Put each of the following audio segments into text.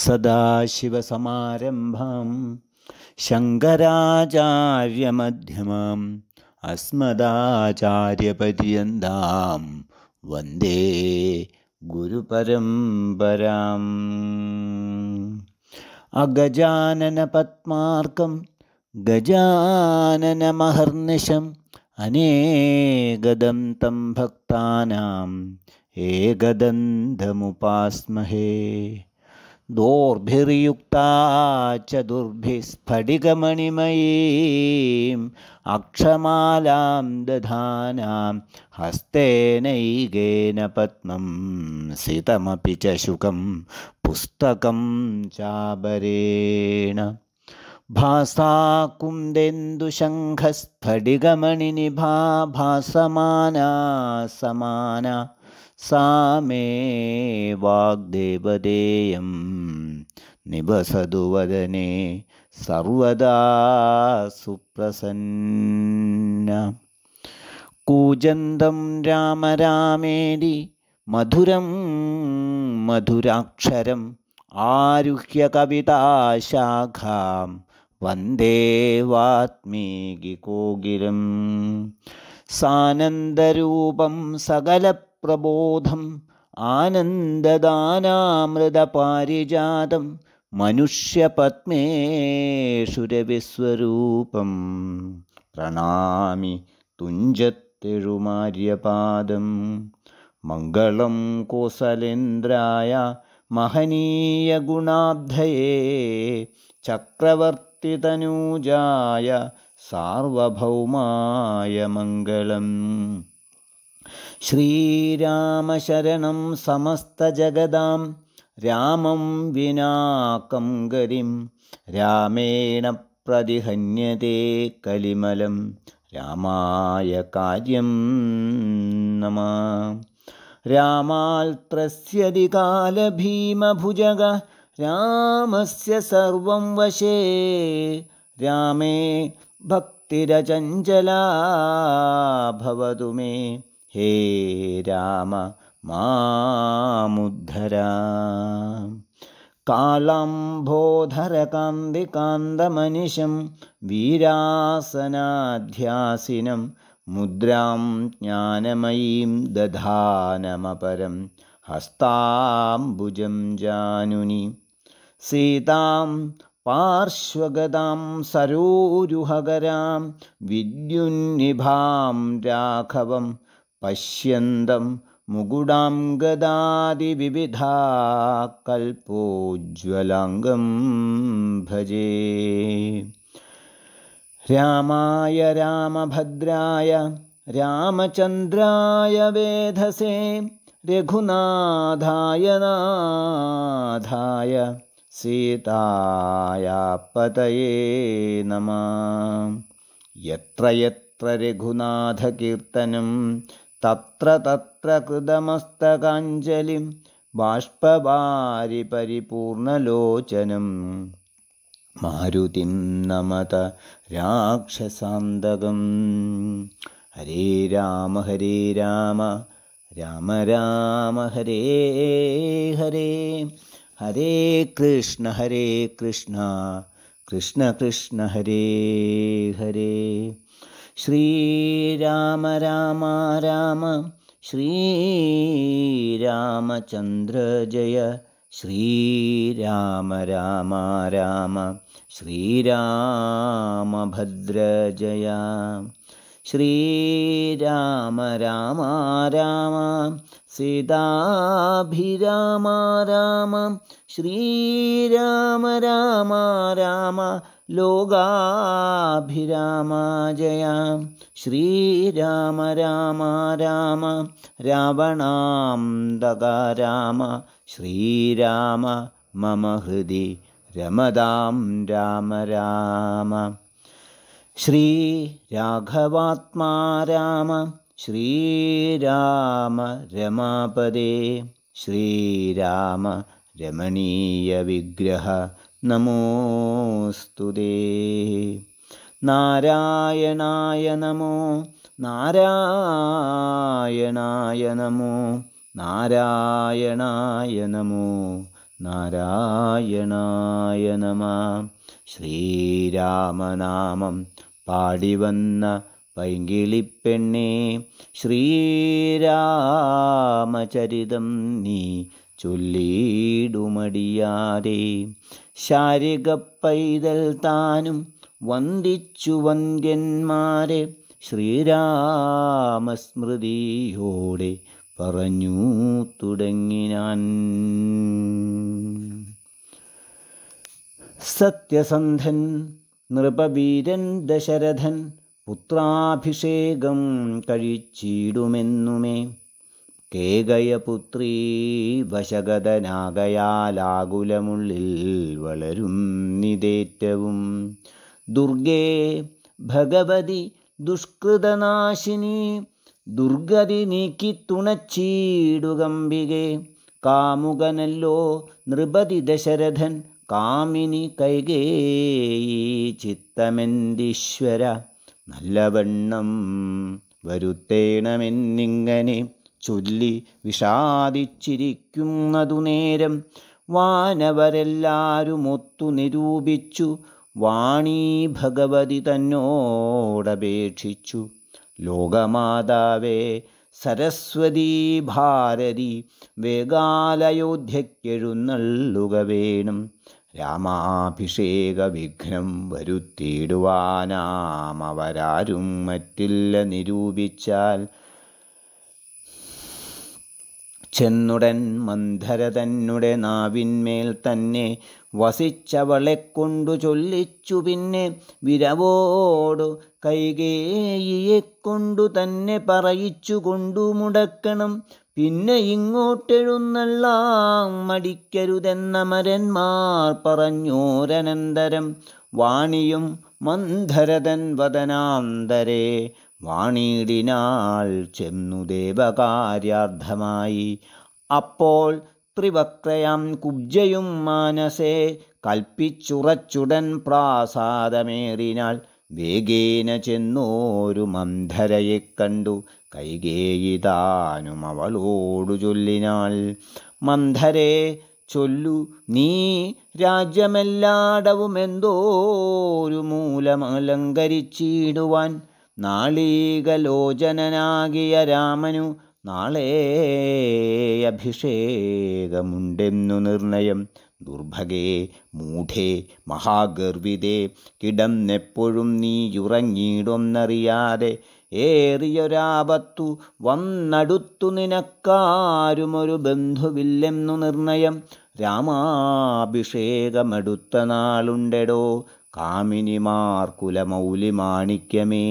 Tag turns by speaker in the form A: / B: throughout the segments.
A: सदाशिवसमारम्भं शङ्कराचार्यमध्यमाम् अस्मदाचार्यपर्यन्तां वन्दे गुरुपरम्पराम् अगजाननपद्मार्कं गजाननमहर्निशम् अनेगदन्तं भक्तानां हे दोर्भिर्युक्ता दुर्भिस्फटिकमणिमयीम् अक्षमालां दधानां हस्तेनैकेन पद्मं सितमपि च शुकं पुस्तकं चाबरेण भासमाना समाना सामे मे वाग्देवदेयम् നിബസതുവദനെ സർവദാ സുപ്രസന്ന കൂജന്തം രാമരാമേരി മധുരം മധുരാക്ഷരം ആരുഹ്യ കവിതാശാഖാം വന്ദേ വാത്മീകി കോകിലം സാനന്ദരൂപം സകല പ്രബോധം ആനന്ദദാനാമൃത പാരിജാതം मनुष्यपद्मे सुरविस्वरूपं प्रणामि तुञ्जत्तिरुमार्यपादं मङ्गलं कोसलेन्द्राय महनीयगुणाब्धये चक्रवर्तितनूजाय सार्वभौमाय मङ्गलम् श्रीरामशरणं समस्तजगदाम् रामं विनाकं विनाकङ्गरिं रामेण प्रतिहन्यते कलिमलं रामाय कार्यं नमः कालभीमभुजग रामस्य सर्वं वशे रामे भक्तिरचञ्चला भवतु मे हे राम मामुद्धर कालम्भोधरकान्दिकान्दमनिशं वीरासनाध्यासिनं मुद्रां ज्ञानमयीं दधानमपरं हस्ताम्बुजं जानुनि सीतां पार्श्वगदां सरोरुहगरां विद्युन्निभां राघवं पश्यन्दम् मुगुडाङ्गदादिविविधा कल्पोज्ज्वलाङ्गं भजे रामाय रामभद्राय रामचन्द्राय वेधसे रघुनाधाय नाधाय सीताया पतये नमः यत्र यत्र रघुनाथकीर्तनं തത്ര തത്ര കൃതമസ്തകാഞ്ജലിം ബാഷ്പഭാരി പരിപൂർണലോചനം മാരുതിം നമത രാക്ഷസാന്തകം ഹരേ രാമ ഹരേ രാമ രാമ രാമ ഹരേ ഹരേ ഹരേ കൃഷ്ണ ഹരേ കൃഷ്ണ കൃഷ്ണ കൃഷ്ണ ഹരേ ഹരേ श्रीराम राम राम जय श्रीराम राम राम जय श्रीराम राम राम सीताभिराम राम श्रीराम राम राम लोगाभिरामाजयां श्रीराम राम राम रावणां दकाराम श्रीराम मम हृदि रमदां राम राम श्रीराघवात्मा राम श्रीराम रमापदे श्रीराम रमणीयविग्रह നമോസ്തുതേ നാരായണായ നമോ നാരായണായ നമോ നാരായണായ നമോ നാരായണായ നമ ശ്രീരാമനാമം പാടിവന്ന പൈങ്കിളിപ്പെണ്ണേ ശ്രീരാമചരിതം നീ ചൊല്ലിടുമടിയാരേ ശാരിക പൈതൽ താനും വന്ദിച്ചു വന്ദ്യന്മാരെ ശ്രീരാമസ്മൃതിയോടെ പറഞ്ഞു തുടങ്ങിനാൻ സത്യസന്ധൻ നൃപവീരൻ ദശരഥൻ പുത്രാഭിഷേകം കഴിച്ചിടുമെന്നുമേ കേകയപുത്രീ വശഗതനാകയാലാകുലമുള്ളിൽ വളരും നിതേറ്റവും ദുർഗേ ഭഗവതി ദുഷ്കൃതനാശിനി ദുർഗതി നീക്കി തുണച്ചീടുകമ്പികെ കാമുകനല്ലോ നൃപതി ദശരഥൻ കാമിനി കൈകേയി ചിത്തമെന്തിശ്വര നല്ലവണ്ണം വരുത്തേണമെന്നിങ്ങനെ ചൊല്ലി വിഷാദിച്ചിരിക്കുന്നതു നേരം വാനവരെല്ലാവരുമൊത്തു നിരൂപിച്ചു വാണീ ഭഗവതി തന്നോടപേക്ഷിച്ചു ലോകമാതാവേ സരസ്വതീ ഭാരതി വേഗാലയോധ്യക്കെഴുന്നള്ളുക വേണം രാമാഭിഷേക വിഘ്നം വരുത്തിയിടുവാനാമവരാരും മറ്റില്ല നിരൂപിച്ചാൽ ചെന്നുടൻ മന്ധര തന്നെ നാവിന്മേൽ തന്നെ വസിച്ചവളെ കൊണ്ടു ചൊല്ലിച്ചു പിന്നെ വിരവോടു കൈകേയിയെ കൊണ്ടു തന്നെ പറയിച്ചു കൊണ്ടു മുടക്കണം പിന്നെ ഇങ്ങോട്ടെഴുന്നള്ളാം മടിക്കരുതെന്ന മരന്മാർ പറഞ്ഞോരനന്തരം വാണിയും മന്ധരതൻ വദനാന്തരേ വാണിയിടിനാൾ ചെന്നു ദേവകാര്യാർത്ഥമായി അപ്പോൾ ത്രിവക്രയാം കുബ്ജയും മാനസേ കൽപ്പിച്ചുറച്ചുടൻ പ്രാസാദമേറിനാൾ വേഗേന ചെന്നോരു മന്ധരയെ കണ്ടു കൈകേയിതാനും അവളോടു ചൊല്ലിനാൾ മന്ധരേ ചൊല്ലു നീ രാജ്യമെല്ലാടവുമെന്തോ ഒരു മൂലമലങ്കരിച്ചിടുവാൻ നാളീകലോചനനാകിയ രാമനു നാളേ അഭിഷേകമുണ്ടെന്നു നിർണയം ദുർഭഗേ മൂഢേ മഹാഗർവിതേ കിടന്നെപ്പോഴും നീ ഉറങ്ങിയിടൊന്നറിയാതെ ഏറിയൊരാപത്തു വന്നടുത്തു നിനക്കാരുമൊരു ബന്ധുവില്ലെന്നു നിർണയം രാമാഭിഷേകമെടുത്ത നാളുണ്ടെടോ കാമിനിമാർ കുലമൗലി മാണിക്യമേ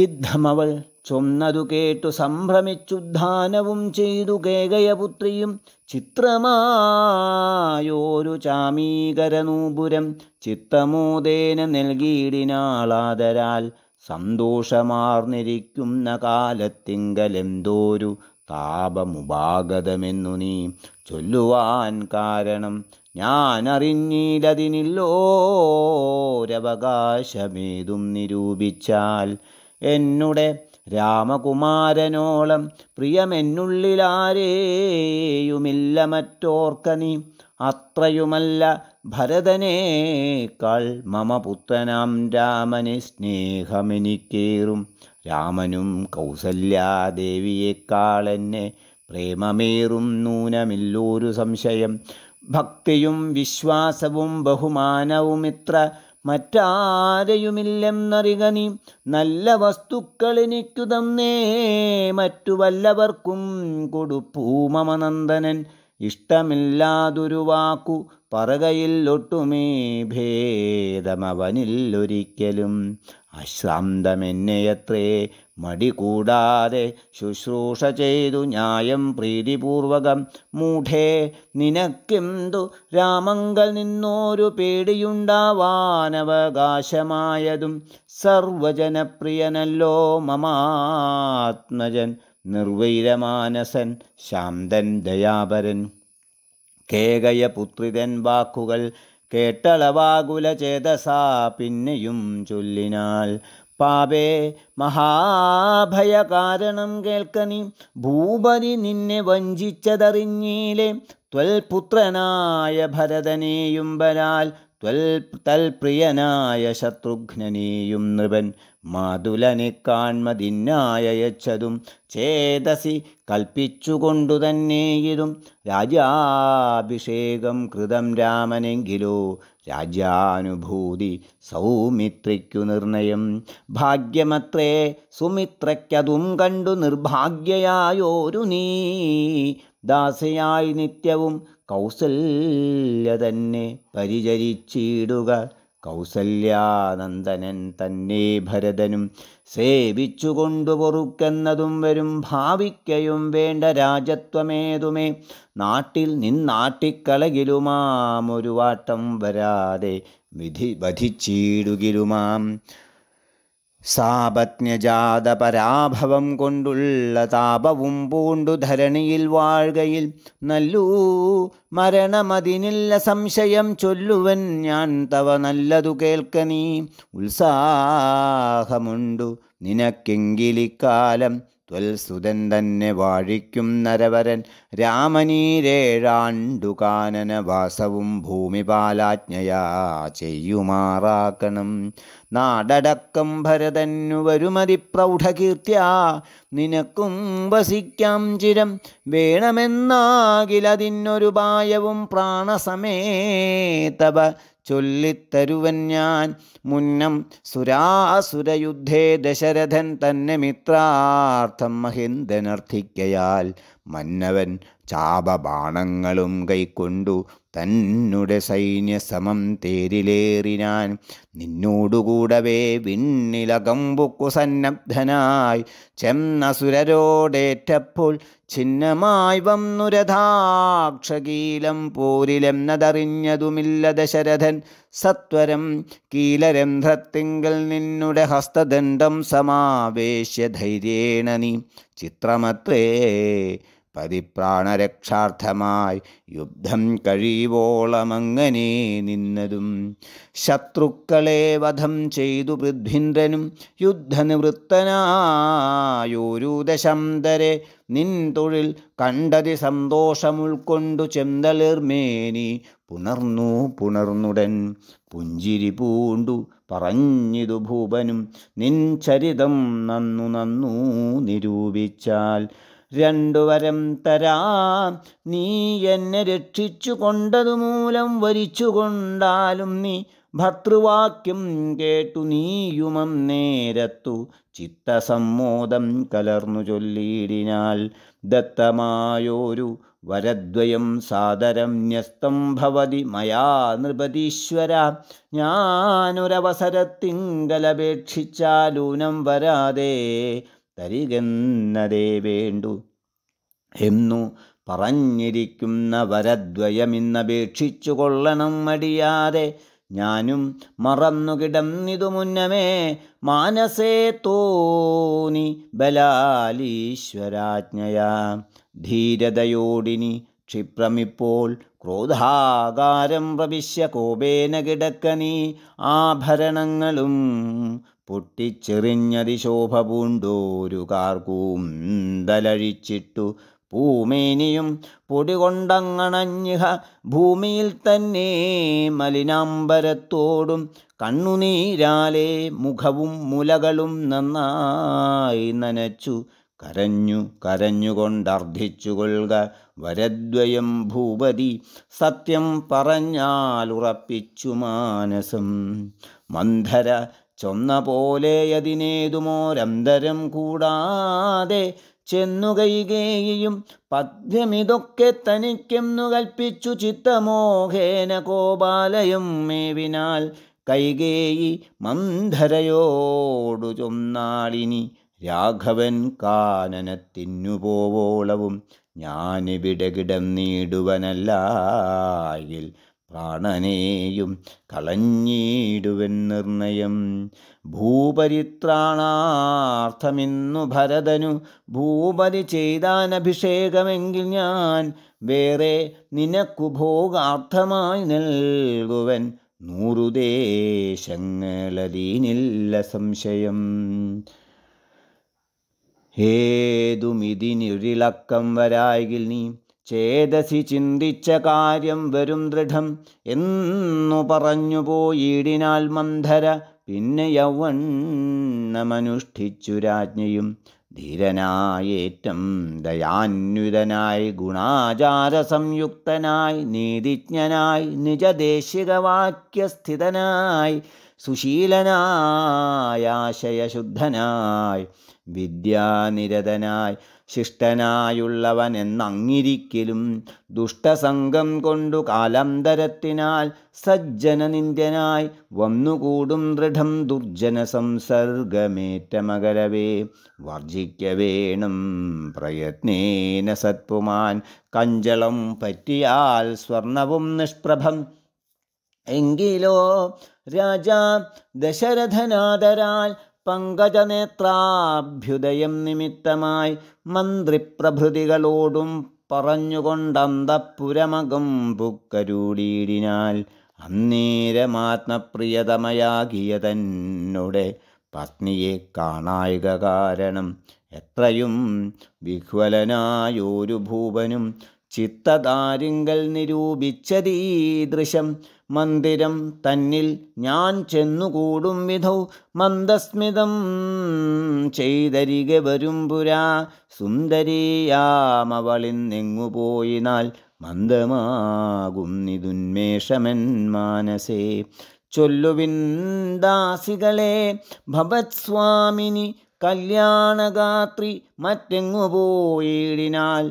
A: യുദ്ധമവൾ ചൊന്നതു കേട്ടു സംഭ്രമിച്ചുദ്ധാനവും ചെയ്തു കേകയപുത്രിയും ചിത്രമായോരു ചാമീകരനൂപുരം ചിത്തമോദേന നൽകിയിടിനാളാദരാൽ സന്തോഷമാർന്നിരിക്കുന്ന കാലത്തിങ്കലെന്തോരു താപമുപാഗതമെന്നു നീ ചൊല്ലുവാൻ കാരണം ഞാനറിഞ്ഞില്ലതിനില്ലോരവകാശമേതും നിരൂപിച്ചാൽ എന്നുടെ രാമകുമാരനോളം പ്രിയമെന്നുള്ളിലാരേയുമില്ല മറ്റോർക്ക നീ അത്രയുമല്ല ഭരതനേക്കാൾ മമപുത്രനാം പുത്രനാം രാമനെ സ്നേഹമെനിക്കേറും രാമനും കൗസല്യാദേവിയേക്കാൾ എന്നെ പ്രേമമേറും നൂനമില്ലൊരു സംശയം ഭക്തിയും വിശ്വാസവും ബഹുമാനവും ഇത്ര മറ്റാരെയുമില്ലെന്നറിക നീ നല്ല വസ്തുക്കൾ എനിക്കു തന്നേ മറ്റു വല്ലവർക്കും കൊടുപ്പൂ മമനന്ദനൻ ഇഷ്ടമില്ലാതൊരു വാക്കു പറകയിൽ ഒട്ടുമേ ഭേദമവനില്ലൊരിക്കലും അശ്രാന്തമെന്നെയത്രേ മടി കൂടാതെ ശുശ്രൂഷ ചെയ്തു ന്യായം പ്രീതിപൂർവകം മൂഢേ നിനക്കെന്തു രാമങ്കൽ നിന്നോരു പേടിയുണ്ടാവാനവകാശമായതും സർവജനപ്രിയനല്ലോ മമാത്മജൻ നിർവൈരമാനസൻ ശാന്തൻ ദയാപരൻ കേകയപുത്രിതൻ വാക്കുകൾ കേട്ടളവാകുല ചേതസാ പിന്നെയും ചൊല്ലിനാൽ പാപേ മഹാഭയകാരണം കേൾക്കനി ഭൂപതി നിന്നെ വഞ്ചിച്ചതറിഞ്ഞീലെ ത്വൽപുത്രനായ ഭരതനെയും ബലാൽ ത്വൽ തൽപ്രിയനായ ശത്രുഘ്നനെയും നൃപൻ മാതുലനെ കാൺമതിന്നായച്ചതും ചേതസി കൽപ്പിച്ചുകൊണ്ടുതന്നെയിതും രാജാഭിഷേകം കൃതം രാമനെങ്കിലോ രാജാനുഭൂതി സൗമിത്രിക്കു നിർണയം ഭാഗ്യമത്രേ സുമിത്രയ്ക്കതും കണ്ടു നിർഭാഗ്യയായോരു നീ ദാസയായി നിത്യവും കൗസല്യ തന്നെ പരിചരിച്ചിടുക കൗസല്യാനന്ദനൻ തന്നെ ഭരതനും സേവിച്ചുകൊണ്ടു പൊറുക്കെന്നതും വരും ഭാവിക്കയും വേണ്ട രാജത്വമേതുമേ നാട്ടിൽ നിന്നാട്ടിക്കളകിലുമാം ഒരു വാട്ടം വരാതെ വിധി വധിച്ചിടുകിലുമാം സാപജ്ഞജാത പരാഭവം കൊണ്ടുള്ള താപവും പൂണ്ടു ധരണിയിൽ വാഴുകയിൽ നല്ലൂ മരണമതിനില്ല സംശയം ചൊല്ലുവൻ ഞാൻ തവ നല്ലതു കേൾക്കനീ ഉത്സാഹമുണ്ടു നിനക്കെങ്കിലിക്കാലം ത്വൽസുതൻ വാഴിക്കും നരവരൻ രാമനീരേഴാണ്ടുകാനന വാസവും ഭൂമിപാലാജ്ഞയാ ചെയ്യുമാറാക്കണം നാടടക്കം ഭരതന്നു വരുമതി പ്രൗഢകീർത്യാ നിനക്കും വസിക്കാം ചിരം വേണമെന്നാകിലതിനൊരുപായവും പായവും പ്രാണസമേതവ ചൊല്ലിത്തരുവൻ ഞാൻ മുന്നം സുരാസുരയുദ്ധേ ദശരഥൻ തന്നെ മിത്രാർത്ഥം മഹിന്ദനർത്ഥിക്കയാൽ മന്നവൻ ചാപബാണങ്ങളും കൈക്കൊണ്ടു തന്നുടെ സൈന്യസമം തേരിലേറിനാൻ നിന്നോടുകൂടവേ വിണ്ണിലകമ്പുക്കു സന്നബ്ധനായി ചെന്നസുരരോടേറ്റപ്പോൾ ഛിന്നമായി വന്നുരഥാക്ഷകീലം പോരിലെന്നതറിഞ്ഞതുമില്ല ദശരഥൻ സത്വരം കീലരന്ധ്രത്തിങ്കൽ നിന്നുടെ ഹസ്തദണ്ഡം സമാവേശ്യധൈര്യേണ നീ ചിത്രമത്രേ പരിപ്രാണരക്ഷാർത്ഥമായി യുദ്ധം കഴിയുവോളമങ്ങനെ നിന്നതും ശത്രുക്കളെ വധം ചെയ്തു പൃഥ്വിന്ദ്രനും യുദ്ധനിവൃത്തനായൊരു ദശംതരെ നിൻ തൊഴിൽ കണ്ടതി സന്തോഷമുൾക്കൊണ്ടു ചെന്തളിർമേനി പുണർന്നു പുണർന്നുടൻ പുഞ്ചിരി പൂണ്ടു പറഞ്ഞിതു ഭൂപനും നിൻ ചരിതം നന്നു നന്നു നിരൂപിച്ചാൽ രണ്ടുവരം തരാ തരാം നീ എന്നെ രക്ഷിച്ചു കൊണ്ടതുമൂലം വരിച്ചു കൊണ്ടാലും നീ ഭർത്തൃവാക്യം കേട്ടു നീയുമം നേരത്തു ചിത്തസമ്മോദം കലർന്നു ചൊല്ലിയിടിനാൽ ദത്തമായോരു വരദ്വയം സാദരം ന്യസ്തം ഭവതി മയാ നൃപതീശ്വര ഞാനൊരവസരത്തിങ്കലപേക്ഷിച്ചാലൂനം വരാതെ തരികെന്നതേ വേണ്ടു എന്നു പറഞ്ഞിരിക്കുന്ന വരദ്വയമിന്നപേക്ഷിച്ചു കൊള്ളണം മടിയാതെ ഞാനും മറന്നുകിടന്നിതു മുന്നമേ മാനസേ തോനി ബലാലീശ്വരാജ്ഞയാ ധീരതയോടിനി ക്ഷിപ്രമിപ്പോൾ ക്രോധാകാരം പ്രവിശ്യ കോപേന കിടക്കനീ ആഭരണങ്ങളും പൊട്ടിച്ചെറിഞ്ഞതിശോഭ പൂണ്ടോരു കാർക്കൂന്തലഴിച്ചിട്ടു ഭൂമേനിയും പൊടികൊണ്ടങ്ങണഞ്ഞിഹ ഭൂമിയിൽ തന്നെ മലിനാംബരത്തോടും കണ്ണുനീരാലെ മുഖവും മുലകളും നന്നായി നനച്ചു കരഞ്ഞു കരഞ്ഞുകൊണ്ടർദ്ധിച്ചുകൊള്ളുക വരദ്വയം ഭൂപതി സത്യം പറഞ്ഞാലുറപ്പിച്ചു മാനസം മന്ധര ചൊന്ന പോലെ അതിനേതുമോരന്തരം കൂടാതെ ചെന്നു കൈകേയും പദ്യമിതൊക്കെ തനിക്കെന്നു കൽപ്പിച്ചു ചിത്തമോഹേന കോപാലയും മേവിനാൽ കൈകേയി മന്ധരയോടു ചൊന്നാളിനി രാഘവൻ കാനനത്തിന്നു പോവോളവും ഞാനിവിടെ കിടന്നിടുവനല്ലായിൽ പ്രാണനേയും കളഞ്ഞിടുവൻ നിർണയം ഭൂപരിത്രാണാർത്ഥമിന്നു ഭരതനു ഭൂപരി ചെയ്താനഭിഷേകമെങ്കിൽ ഞാൻ വേറെ നിനക്കു ഭോഗാർത്ഥമായി നൽകുവൻ നൂറുദേശങ്ങളതിനില്ല സംശയം ഏതുമിതിനൊരിളക്കം വരായിൽ നീ ചേതസി ചിന്തിച്ച കാര്യം വരും ദൃഢം എന്നു പറഞ്ഞു പോയിടിനാൽ മന്ധര പിന്നെ യൗവണ്ണമനുഷ്ഠിച്ചു രാജ്ഞിയും ധീരനായേറ്റം ദയാന്വിതനായി ഗുണാചാര സംയുക്തനായി നീതിജ്ഞനായി നിജദേശികവാക്യസ്ഥിതനായി സുശീലനായ വിദ്യാനിരതനായി ശിഷ്ടനായുള്ളവനെന്നങ്ങിരിക്കലും എന്നങ്ങിരിക്കലും ദുഷ്ടസംഗം കൊണ്ടു കാലാന്തരത്തിനാൽ സജ്ജനനിന്ദ്യനായി വന്നുകൂടും ദൃഢം ദുർജന സംസർഗമേറ്റ മകരവേ വർജിക്കവേണം പ്രയത്നേന സത്പുമാൻ കഞ്ചളം പറ്റിയാൽ സ്വർണവും നിഷ്പ്രഭം എങ്കിലോ രാജ ദശരഥനാദരാൽ പങ്കജനേത്രാഭ്യുദയം നിമിത്തമായി മന്ത്രിപ്രഭൃതികളോടും പറഞ്ഞുകൊണ്ടന്തപ്പുരമകം പുക്കരൂടിയിടിനാൽ അന്നേരമാത്മപ്രിയതമയാകിയ തന്നോടെ പത്നിയെ കാണായിക കാരണം എത്രയും വിഹ്വലനായൊരു ഭൂപനും ചിത്തതാരിങ്കൽ നിരൂപിച്ചതീദൃശം മന്ദിരം തന്നിൽ ഞാൻ ചെന്നുകൂടും വിധൗ മന്ദസ്മിതം ചെയ്തരികെ വരും പുരാ സുന്ദരിയാമവളിൽ നിങ്ങുപോയിനാൽ മന്ദമാകും മന്ദമാകുന്നിതുന്മേഷമൻ മാനസേ ചൊല്ലുവിൻ ദാസികളെ സ്വാമിനി കല്യാണഗാത്രി മറ്റെങ്ങു പോയിടിനാൽ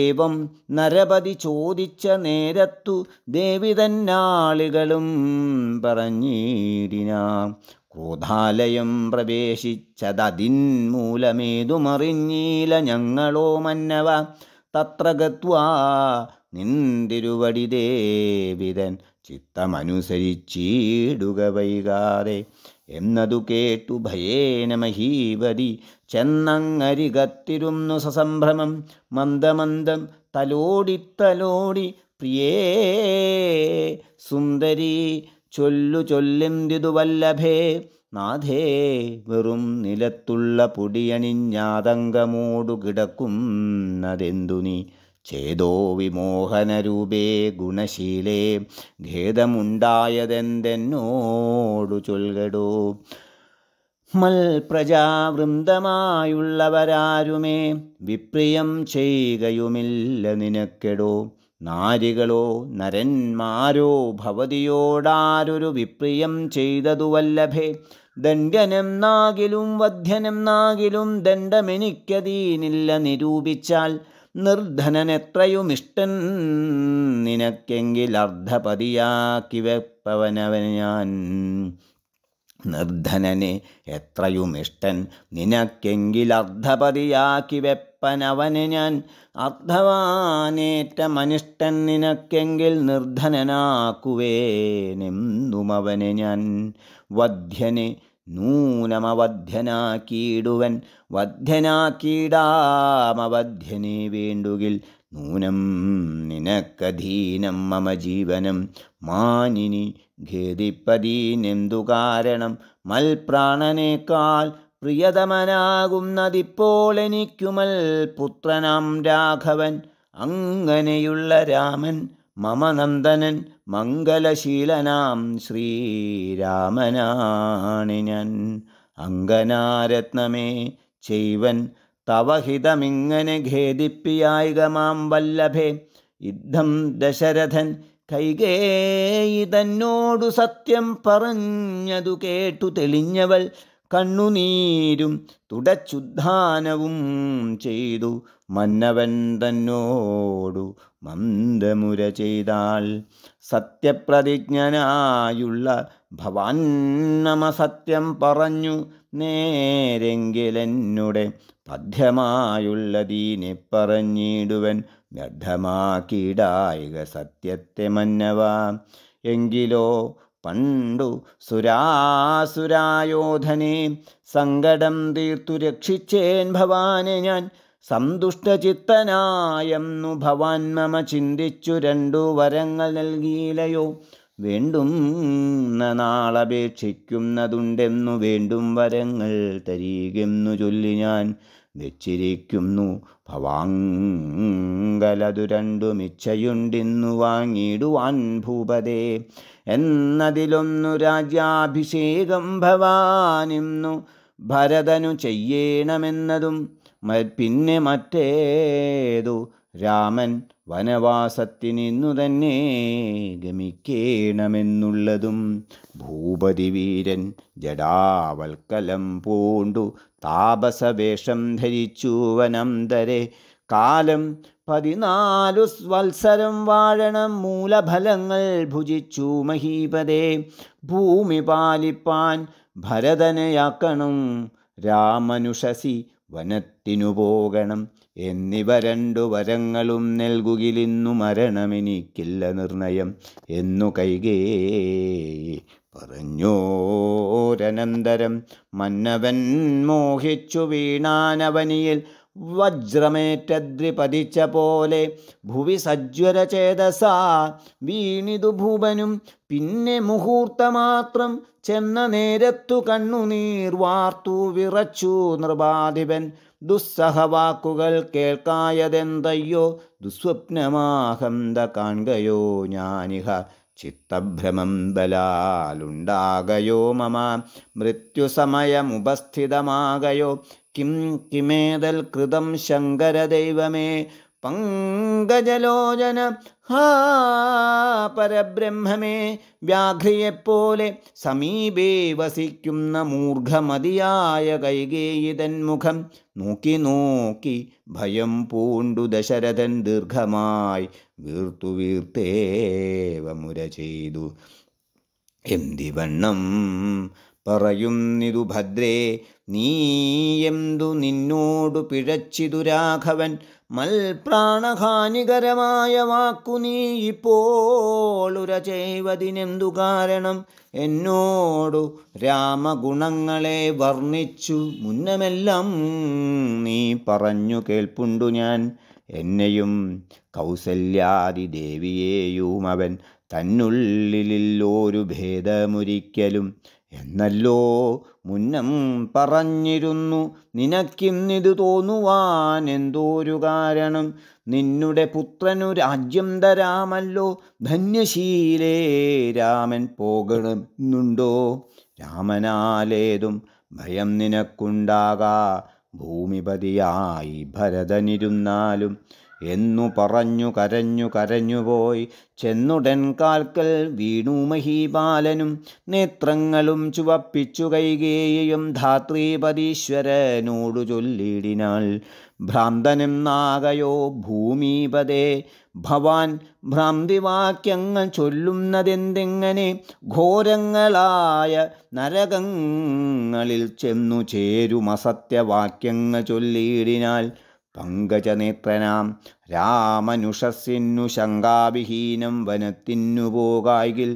A: ഏവം നരപതി ചോദിച്ച നേരത്തു ദേവിതന്നാളുകളും പറഞ്ഞിടിനാ പറഞ്ഞിടിനാം ക്രോധാലയം പ്രവേശിച്ചതതിന്മൂലമേതുമറിഞ്ഞീല ഞങ്ങളോ മന്നവ തത്ര ഗത്വാ നിന്തിരുവടി ദേവിതൻ ചിത്തമനുസരിച്ചിടുക വൈകാതെ എന്നതു കേട്ടു ഭയേന മഹീപതി ചെന്നങ്ങരികത്തിരുന്നു സസംഭ്രമം മന്ദമന്ദം തലോടിത്തലോടി പ്രിയേ സുന്ദരി ചൊല്ലു വല്ലഭേ നാഥേ വെറും നിലത്തുള്ള പൊടിയണിഞ്ഞാതങ്കമോടു കിടക്കുന്നതെന്തു നീ ചേതോ വിമോഹനരൂപേ ഗുണശീലേ ഖേദമുണ്ടായതെന്തെന്നോടു ചൊൽകടോ മൽപ്രജാവൃന്ദമായുള്ളവരാരുമേ വിപ്രിയം ചെയ്യുകയുമില്ല നിനക്കെടോ നാരികളോ നരന്മാരോ ഭവതിയോടാരൊരു വിപ്രിയം ചെയ്തതുവല്ലഭേ ദണ്ഡനം നാകിലും വധ്യനം നാകിലും ദണ്ഡമെനിക്കതീനില്ല നിരൂപിച്ചാൽ നിർധനനെത്രയുമിഷ്ടൻ നിനക്കെങ്കിലർദ്ധപതിയാക്കി വെപ്പവനവൻ ഞാൻ നിർധനനെ എത്രയുമിഷ്ടൻ നിനക്കെങ്കിലർദ്ധപതിയാക്കി വെപ്പനവന് ഞാൻ അർദ്ധവാനേറ്റ മനിഷ്ടൻ നിനക്കെങ്കിൽ നിർധനനാക്കുവേനെന്തുമവന് ഞാൻ വധ്യനെ നൂനമവധ്യനാക്കിയിടുവൻ വധ്യനാക്കിയിടാമവധ്യനെ വേണ്ടുകിൽ നൂനം നിനക്കധീനം മമ ജീവനം മാനിനി ഖേദിപ്പതീനെന്തു കാരണം മൽപ്രാണനേക്കാൾ പ്രിയതമനാകുന്നതിപ്പോൾ എനിക്കുമൽ പുത്രനാം രാഘവൻ അങ്ങനെയുള്ള രാമൻ മമനന്ദനൻ മംഗലശീലനാം ശ്രീരാമനാണ് ഞാൻ അങ്കനാരത്നമേ ചെയ്വൻ തവഹിതമിങ്ങനെ ഖേദിപ്പിയായിക മാം വല്ലഭേ യുദ്ധം ദശരഥൻ കൈകേയി തന്നോടു സത്യം പറഞ്ഞതു കേട്ടു തെളിഞ്ഞവൾ കണ്ണുനീരും തുടച്ചുദ്ധാനവും ചെയ്തു മന്നവൻ തന്നോടു മന്ദമുര ചെയ്താൽ സത്യപ്രതിജ്ഞനായുള്ള ഭവാൻ സത്യം പറഞ്ഞു നേരെങ്കിലെന്നുടെ പദ്യമായുള്ളതീനെ പറഞ്ഞിടുവൻ വ്യർത്ഥമാക്കിയിടായിക സത്യത്തെ മന്നവ എങ്കിലോ പണ്ടു സുരാസുരായോധനെ സങ്കടം തീർത്തു രക്ഷിച്ചേൻ ഭവാനെ ഞാൻ സന്തുഷ്ടചിത്തനായെന്നു ഭവാൻ മമ ചിന്തിച്ചു രണ്ടു വരങ്ങൾ നൽകിയിലയോ വേണ്ടും നാളപേക്ഷിക്കുന്നതുണ്ടെന്നു വേണ്ടും വരങ്ങൾ തരികെന്നു ചൊല്ലി ഞാൻ വെച്ചിരിക്കുന്നു ഭവാങ്കലതു രണ്ടു മിച്ചയുണ്ടിന്നു വാങ്ങിയിടുവാൻ ഭൂപതേ എന്നതിലൊന്നു രാജ്യാഭിഷേകം ഭവാനിന്നു ഭരതനു ചെയ്യണമെന്നതും പിന്നെ മറ്റേതു രാമൻ വനവാസത്തിനിന്നു തന്നെ ഗമിക്കേണമെന്നുള്ളതും ഭൂപതിവീരൻ ജടാവൽക്കലം പൂണ്ടു താപസവേഷം ധരിച്ചു വനം തരെ കാലം പതിനാലു വത്സരം വാഴണം മൂലഫലങ്ങൾ ഭുജിച്ചു മഹീപതേ ഭൂമി പാലിപ്പാൻ ഭരതനയാക്കണം രാമനുഷസി വനത്തിനു പോകണം എന്നിവ രണ്ടു വരങ്ങളും നൽകുകിലിന്നു മരണമെനിക്കില്ല നിർണയം എന്നു കൈകേ പറഞ്ഞോരനന്തരം മന്നവൻ മോഹിച്ചു വീണാനവനിയിൽ വജ്രമേറ്റദ്രിപതി പോലെ ഭുവി സജ്വരചേതസാ വീണിതു ഭൂപനും പിന്നെ മുഹൂർത്തമാത്രം ചെന്ന നേരത്തു കണ്ണുനീർ വാർത്തു വിറച്ചു നൃപാധിപൻ ദുസ്സഹവാക്കുകൾ കേൾക്കായതെന്തയ്യോ ദുസ്വപ്നമാഹന്ത കാണുകയോ ഞാനിഹ चित्तभ्रमं बलालुण्डागयो मम मृत्युसमयमुपस्थितमागयो किं किमेदल्कृतं कृतं शङ्करदैव पङ्गजलोचन ഹാ പരബ്രഹ്മമേ വ്യാഘ്രിയെപ്പോലെ സമീപേ വസിക്കുന്ന മൂർഘമതിയായ കൈകേയിതൻ മുഖം നോക്കി നോക്കി ഭയം പൂണ്ടു ദശരഥൻ ദീർഘമായി വീർത്തു വീർത്തേവമുര ചെയ്തു എന്തിവണ്ണം പറയുന്നിതു ഭദ്രേ നീ എന്തു നിന്നോടു പിഴച്ചിതു രാഘവൻ മൽപ്രാണഹാനികരമായ വാക്കു നീ ഇപ്പോൾ ചെയ്വതിനെന്തു കാരണം എന്നോടു രാമഗുണങ്ങളെ വർണ്ണിച്ചു മുന്നമെല്ലാം നീ പറഞ്ഞു കേൾപ്പുണ്ടു ഞാൻ എന്നെയും കൗസല്യാദി ദേവിയെയും അവൻ തന്നുള്ളിലിൽ ഒരു ഭേദമൊരിക്കലും എന്നല്ലോ മുന്നം പറഞ്ഞിരുന്നു നിനക്കിന്നിത് തോന്നുവാൻ എന്തോരു കാരണം നിന്നുടെ പുത്രനു രാജ്യം തരാമല്ലോ ധന്യശീലേ രാമൻ പോകണമെന്നുണ്ടോ രാമനാലേതും ഭയം നിനക്കുണ്ടാകാ ഭൂമിപതിയായി ഭരതനിരുന്നാലും എന്നു പറഞ്ഞു കരഞ്ഞു കരഞ്ഞുപോയി ചെന്നുടൻ കാൽക്കൽ വീണു മഹീപാലനും നേത്രങ്ങളും ചുവപ്പിച്ചു കൈകേയും ധാത്രീപതീശ്വരനോടു ചൊല്ലിടിനാൾ ഭ്രാന്തനും നാഗയോ ഭൂമീപതേ ഭവാൻ ഭ്രാന്തിവാക്യങ്ങൾ ചൊല്ലുന്നതെന്തെങ്ങനെ ഘോരങ്ങളായ നരകങ്ങളിൽ ചെന്നു ചേരുമസത്യവാക്യങ്ങൾ ചൊല്ലിയിടിനാൽ പങ്കജനേത്രനാം രാമനുഷസ്സിന്നു ശങ്കാവിഹീനം വനത്തിന്നു പോകായിൽ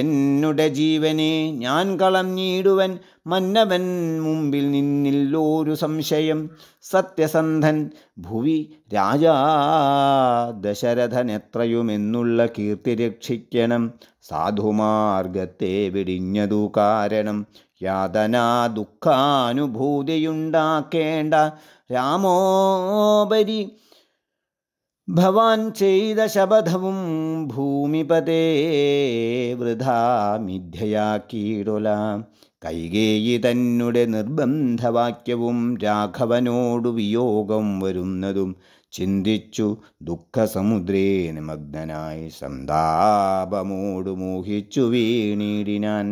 A: എന്നുടെ ജീവനെ ഞാൻ കളഞ്ഞിടുവൻ മന്നവൻ മുമ്പിൽ നിന്നില്ലോരു സംശയം സത്യസന്ധൻ ഭുവി രാജാ ദശരഥനെത്രയുമെന്നുള്ള കീർത്തി രക്ഷിക്കണം സാധുമാർഗത്തെ വിടിഞ്ഞതു കാരണം യാതനാ ദുഃഖാനുഭൂതിയുണ്ടാക്കേണ്ട രാമോപരി ഭവാൻ ചെയ്ത ശപഥവും ഭൂമിപതേ വൃഥാ മിഥ്യയാക്കീടുല കൈകേയി തന്നെ നിർബന്ധവാക്യവും രാഘവനോടു വിയോഗം വരുന്നതും ചിന്തിച്ചു ദുഃഖസമുദ്രേ നിമഗ്നായി സന്താപമോടു മോഹിച്ചു വീണീടിനാൻ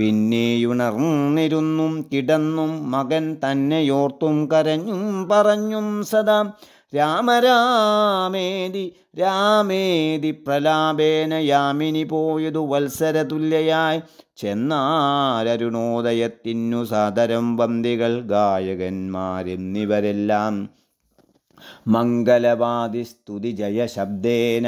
A: പിന്നെയുണർന്നിരുന്നും കിടന്നും മകൻ തന്നെയോർത്തും കരഞ്ഞും പറഞ്ഞും സദാ രാമരാമേതി രാമേതി പ്രലാപേന യാമിനി പോയതു വത്സരതുല്യയായി ചെന്നാരരുണോദയത്തിനു സാദരം വന്തികൾ ഗായകന്മാരെന്നിവരെല്ലാം മംഗലവാദി സ്തുതി ജയശബ്ദേന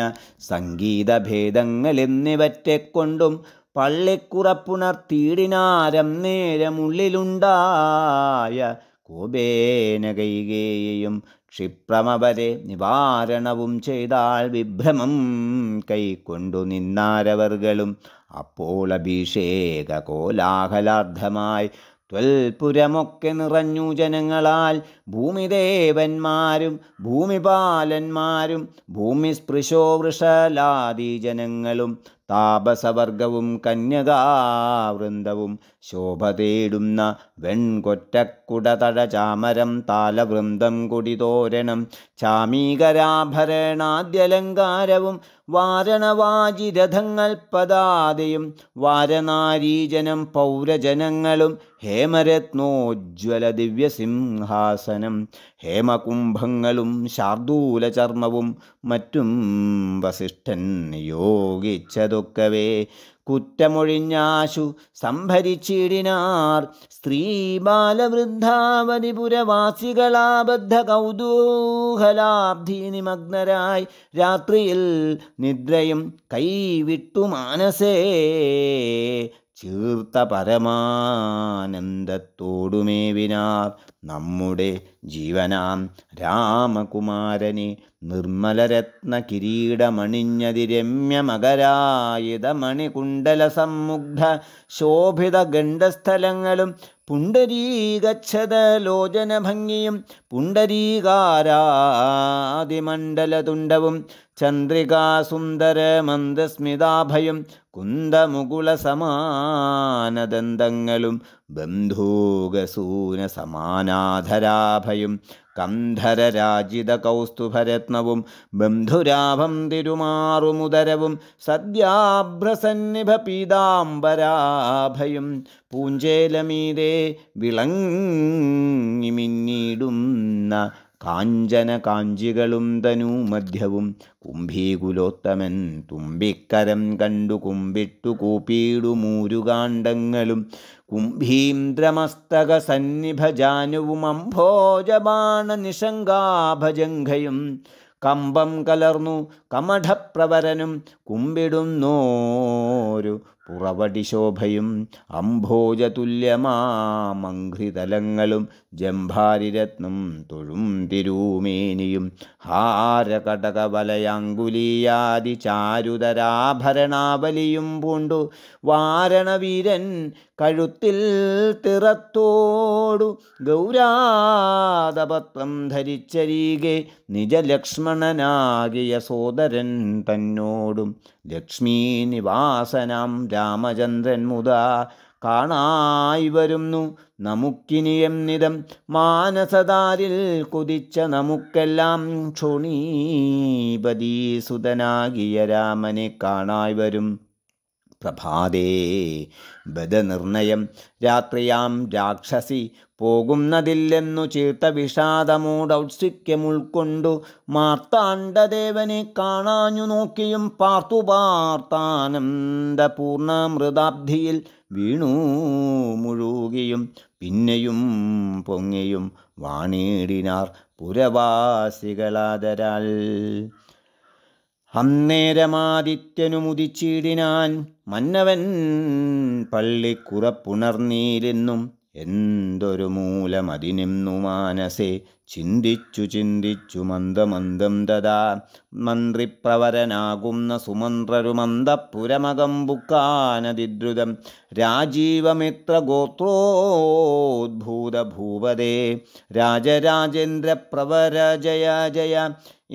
A: സംഗീതഭേദങ്ങൾ എന്നിവറ്റെക്കൊണ്ടും പള്ളിക്കുറപ്പുണർത്തിയിടിനാരം നേരമുള്ളിലുണ്ടായ കോപേന കൈകേയും ക്ഷിപ്രമവരെ നിവാരണവും ചെയ്താൽ വിഭ്രമം കൈക്കൊണ്ടു നിന്നാരവർകളും അപ്പോൾ അഭിഷേക കോലാഹലാർദ്ധമായി ത്വൽപുരമൊക്കെ നിറഞ്ഞു ജനങ്ങളാൽ ഭൂമിദേവന്മാരും ഭൂമിപാലന്മാരും ഭൂമിസ്പൃശോ വൃഷലാദി ജനങ്ങളും താപസവർഗവും കന്യകാവൃന്ദവും ശോഭ തേടുന്ന വെൺകൊറ്റക്കുടതഴ ചാമരം താലവൃന്ദം കുടിതോരണം ചാമീകരാഭരണാദ്യലങ്കാരവും വാരണവാചിരഥങ്ങൾ പതാതയും വാരനാരീജനം പൗരജനങ്ങളും ഹേമരത്നോജ്വല ദിവ്യസിംഹാസനം ഹേമകുംഭങ്ങളും ചർമ്മവും മറ്റും വസിഷ്ഠൻ യോഗിച്ചതൊക്കവേ കുറ്റമൊഴിഞ്ഞാശു സംഭരിച്ചിടിനാർ സ്ത്രീ ബാലവൃദ്ധാവതിപുരവാസികളാബദ്ധ കൗതൂഹലാബ്ധി നിമഗ്നരായി രാത്രിയിൽ നിദ്രയും കൈവിട്ടു മാനസേ ചീർത്ത പരമാനന്ദത്തോടുമേവിനാർ നമ്മുടെ ജീവനാം രാമകുമാരനെ നിർമ്മലരത്ന കിരീടമണിഞ്ഞതിരമ്യ മകരായുധ മണികുണ്ടല സമ്മുഗ്ധ ശോഭിത ഗണ്ഡസ്ഥലങ്ങളും പുണ്ടരീകച്ഛതലോചന ഭംഗിയും പുണ്ടരീകാരാതിമണ്ഡലതുണ്ടവും ചന്ദ്രികാസുന്ദരമന്ദസ്മിതാഭയം കുന്തമുകുളസമാനദന്തങ്ങളും ബന്ധൂകസൂന സമാനാധരാഭയും കന്ധരരാജിത കൗസ്തുഭരത്നവും ബന്ധുരാഭം തിരുമാറുമുദരവും സദ്യാഭ്രസന്നിഭ പീതാംബരാഭയും പൂഞ്ചേലമീതേ വിളങ്ങിമിന്നിടുന്ന കാഞ്ചന കാഞ്ചികളും തനു മധ്യവും കുംഭീകുലോത്തമൻ തുമ്പിക്കരം കണ്ടു കുമ്പിട്ടു കൂപ്പീടുമൂരുകാണ്ഡങ്ങളും കുംഭീന്ദ്രമസ്തക സന്നിഭജാനുവും അംഭോജബാണ നിശങ്കാഭജംഘയും കമ്പം കലർന്നു കമഠപ്രവരനും കുമ്പിടുന്നോരു പുറവടിശോഭയും അംഭോജതുല്യമാമംഘ്രിതലങ്ങളും ജംഭാരിരത്നം തൊഴും തിരൂമേനിയും ഹാരകടകവലയങ്കുലീയാതി ചാരുതരാഭരണാവലിയും പൂണ്ടു വാരണവീരൻ കഴുത്തിൽ തിറത്തോടു ഗൗരാതപത്രം ധരിച്ചരീകെ നിജലക്ഷ്മണനാകിയ സോദരൻ തന്നോടും ലക്ഷ്മീനിവാസനാം രാമചന്ദ്രൻ മുതാ കാണായി വരുന്നു നിതം മാനസദാരിൽ കുതിച്ച നമുക്കെല്ലാം ക്ഷുണീപതീസുതനാകിയ രാമനെ കാണായി വരും പ്രഭാതേ ബദനിർണയം രാത്രിയാം രാക്ഷസി പോകുന്നതില്ലെന്നു ചീർത്ത വിഷാദമൂടൗത്സിക്യമുൾക്കൊണ്ടു മാർത്താണ്ഡദേവനെ കാണാഞ്ഞു നോക്കിയും പാർത്തു പാർത്താനന്ദപൂർണമൃതാബ്ധിയിൽ വീണു മുഴുകിയും പിന്നെയും പൊങ്ങിയും വാണീടിനാർ പുരവാസികളാതരാൽ അന്നേരമാദിത്യനുമുദിച്ചിടിനാൻ മന്നവൻ പള്ളിക്കുറപ്പുണർന്നീരെന്നും എന്തൊരു മൂലമതിനിന്നു മാനസേ ചിന്തിച്ചു ചിന്തിച്ചു മന്ദമന്ദം തഥാ മന്ത്രിപ്രവരനാകുന്ന സുമന്ത്രരുമന്തപുരമകം ബുക്കാനതിദ്രുതം രാജീവമിത്ര ഗോത്രോദ്ഭൂത ഭൂപതേ രാജരാജേന്ദ്ര പ്രവര ജയ ജയ